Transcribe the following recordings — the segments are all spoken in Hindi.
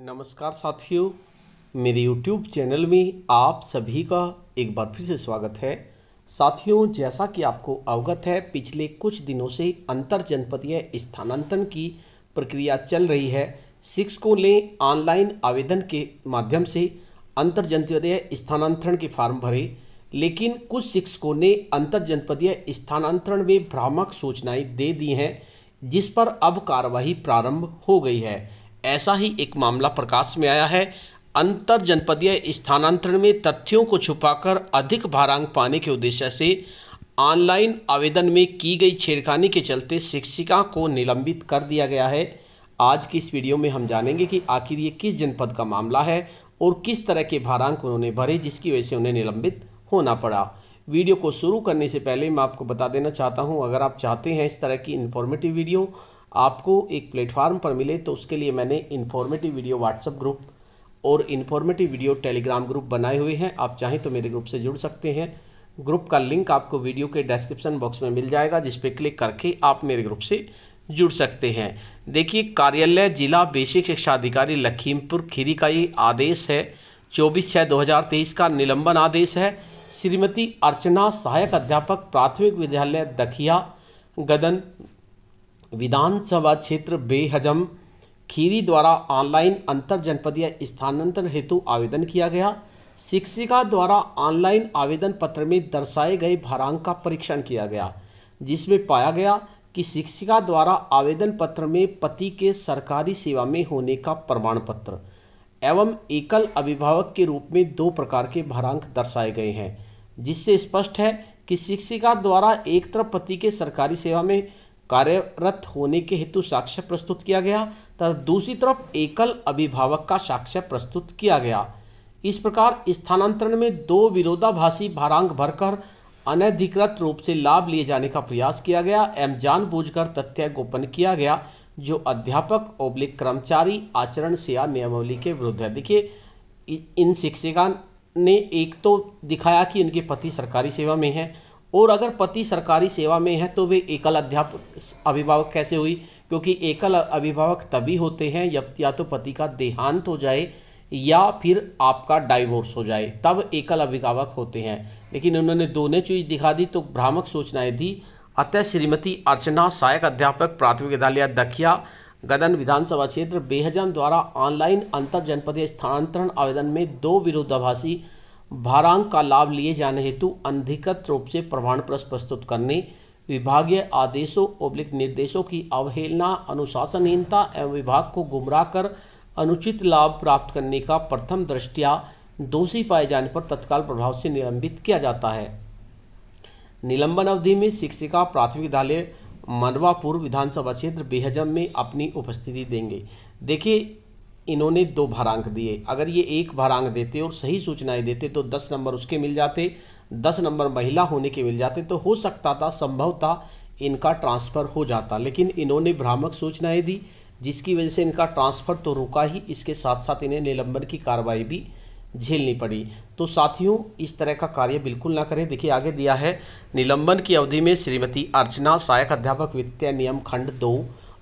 नमस्कार साथियों मेरे YouTube चैनल में आप सभी का एक बार फिर से स्वागत है साथियों जैसा कि आपको अवगत है पिछले कुछ दिनों से अंतर जनपदीय स्थानांतरण की प्रक्रिया चल रही है शिक्षकों ने ऑनलाइन आवेदन के माध्यम से अंतर जनपदीय स्थानांतरण के फार्म भरे लेकिन कुछ शिक्षकों ने अंतर जनपदीय स्थानांतरण में भ्रामक सूचनाएं दे दी हैं जिस पर अब कार्रवाई प्रारंभ हो गई है ऐसा ही एक मामला प्रकाश में आया है अंतर जनपदीय स्थानांतरण में तथ्यों को छुपाकर अधिक भारांक पाने के उद्देश्य से ऑनलाइन आवेदन में की गई छेड़खानी के चलते शिक्षिका को निलंबित कर दिया गया है आज की इस वीडियो में हम जानेंगे कि आखिर ये किस जनपद का मामला है और किस तरह के भारांक उन्होंने भरे जिसकी वजह से उन्हें निलंबित होना पड़ा वीडियो को शुरू करने से पहले मैं आपको बता देना चाहता हूँ अगर आप चाहते हैं इस तरह की इन्फॉर्मेटिव वीडियो आपको एक प्लेटफार्म पर मिले तो उसके लिए मैंने इन्फॉर्मेटिव वीडियो व्हाट्सअप ग्रुप और इन्फॉर्मेटिव वीडियो टेलीग्राम ग्रुप बनाए हुए हैं आप चाहें तो मेरे ग्रुप से जुड़ सकते हैं ग्रुप का लिंक आपको वीडियो के डिस्क्रिप्शन बॉक्स में मिल जाएगा जिस पर क्लिक करके आप मेरे ग्रुप से जुड़ सकते हैं देखिए कार्यालय जिला बेसिक शिक्षा अधिकारी लखीमपुर खीरी का ये आदेश है चौबीस छः 2023 का निलंबन आदेश है श्रीमती अर्चना सहायक अध्यापक प्राथमिक विद्यालय दखिया गदन विधानसभा क्षेत्र बेहजम खीरी द्वारा ऑनलाइन अंतर जनपदीय स्थानांतरण हेतु आवेदन किया गया शिक्षिका द्वारा ऑनलाइन आवेदन पत्र में दर्शाए गए भारांक का परीक्षण किया गया जिसमें पाया गया कि शिक्षिका द्वारा आवेदन पत्र में पति के सरकारी सेवा में होने का प्रमाण पत्र एवं एकल अभिभावक के रूप में दो प्रकार के भारांक दर्शाए गए हैं जिससे स्पष्ट है कि शिक्षिका द्वारा एक तरफ पति के सरकारी सेवा में कार्यरत होने के हेतु साक्ष्य प्रस्तुत किया गया तथा दूसरी तरफ एकल अभिभावक का साक्ष्य प्रस्तुत किया गया इस प्रकार स्थानांतरण में दो विरोधाभासी भारांग भरकर अनधिकृत रूप से लाभ लिए जाने का प्रयास किया गया एवं जानबूझकर तथ्य गोपन किया गया जो अध्यापक ओब्लिक कर्मचारी आचरण सेवा नियमावली के विरुद्ध है देखिए इन शिक्षिका ने एक तो दिखाया कि इनके पति सरकारी सेवा में है और अगर पति सरकारी सेवा में है तो वे एकल अध्यापक अभिभावक कैसे हुई क्योंकि एकल अभिभावक तभी होते हैं जब या तो पति का देहांत हो जाए या फिर आपका डाइवोर्स हो जाए तब एकल अभिभावक होते हैं लेकिन उन्होंने दोनों चीज़ दिखा दी तो भ्रामक सूचनाएं दी अतः श्रीमती अर्चना सहायक अध्यापक प्राथमिक विद्यालय दखिया गदन विधानसभा क्षेत्र बेहजन द्वारा ऑनलाइन अंतर जनपदीय स्थानांतरण आवेदन में दो विरोधाभासी भारांक का लाभ लिए जाने हेतु अनधिकृत रूप से प्रमाण पत्र प्रस्तुत करने विभागीय आदेशों ओब्लिक निर्देशों की अवहेलना अनुशासनहीनता एवं विभाग को गुमराह कर अनुचित लाभ प्राप्त करने का प्रथम दृष्टिया दोषी पाए जाने पर तत्काल प्रभाव से निलंबित किया जाता है निलंबन अवधि में शिक्षिका प्राथमिक विद्यालय मनवापुर विधानसभा क्षेत्र बेहजम में अपनी उपस्थिति देंगे देखिए इन्होंने दो भारांक दिए अगर ये एक भारांक देते और सही सूचनाएं देते तो दस नंबर उसके मिल जाते दस नंबर महिला होने के मिल जाते तो हो सकता था संभव था इनका ट्रांसफ़र हो जाता लेकिन इन्होंने भ्रामक सूचनाएं दी जिसकी वजह से इनका ट्रांसफ़र तो रुका ही इसके साथ साथ इन्हें निलंबन की कार्रवाई भी झेलनी पड़ी तो साथियों इस तरह का कार्य बिल्कुल ना करें देखिए आगे दिया है निलंबन की अवधि में श्रीमती अर्चना सहायक अध्यापक वित्तीय नियम खंड दो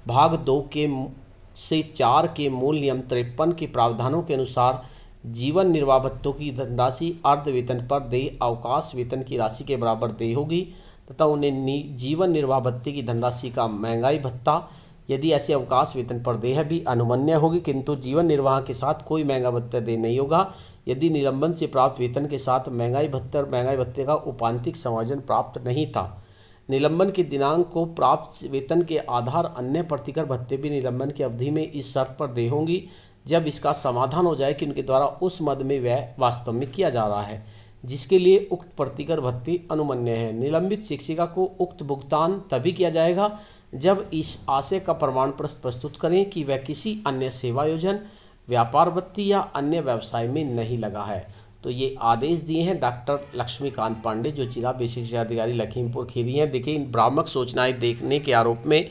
भाग दो के से चार के मूल नियम तिरपन के प्रावधानों के अनुसार जीवन निर्वाह भत्तों की धनराशि अर्ध वेतन पर देय अवकाश वेतन की राशि के बराबर देय होगी तथा उन्हें जीवन निर्वाह भत्ते की धनराशि का महंगाई भत्ता यदि ऐसे अवकाश वेतन पर है भी अनुमन्य होगी किंतु जीवन निर्वाह के साथ कोई महंगा भत्ता दे नहीं होगा यदि निलंबन से प्राप्त वेतन के साथ महंगाई भत्ते और महंगाई भत्ते का उपांतिक समायोजन प्राप्त नहीं था निलंबन की दिनांक को प्राप्त वेतन के आधार अन्य प्रतिकर भत्ते भी निलंबन की अवधि में इस शर्त पर दे होंगी जब इसका समाधान हो जाए कि उनके द्वारा उस मद में व्यय वास्तव में किया जा रहा है जिसके लिए उक्त प्रतिकर भत्ते अनुमन्य है निलंबित शिक्षिका को उक्त भुगतान तभी किया जाएगा जब इस आशय का प्रमाण प्रस्तुत करें कि वह किसी अन्य सेवायोजन व्यापार भत्ती या अन्य व्यवसाय में नहीं लगा है तो ये आदेश दिए हैं डॉक्टर लक्ष्मीकांत पांडे जो जिला विशेषाधिकारी लखीमपुर खीरी हैं देखिए इन भ्रामक सूचनाएं देखने के आरोप में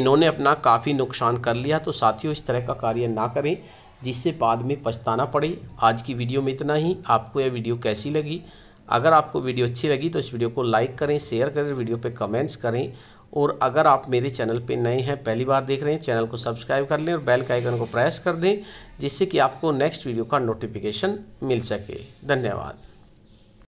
इन्होंने अपना काफ़ी नुकसान कर लिया तो साथियों इस तरह का कार्य ना करें जिससे बाद में पछताना पड़े आज की वीडियो में इतना ही आपको यह वीडियो कैसी लगी अगर आपको वीडियो अच्छी लगी तो इस वीडियो को लाइक करें शेयर करें वीडियो पर कमेंट्स करें और अगर आप मेरे चैनल पे नए हैं पहली बार देख रहे हैं चैनल को सब्सक्राइब कर लें और बेल का आइकन को प्रेस कर दें जिससे कि आपको नेक्स्ट वीडियो का नोटिफिकेशन मिल सके धन्यवाद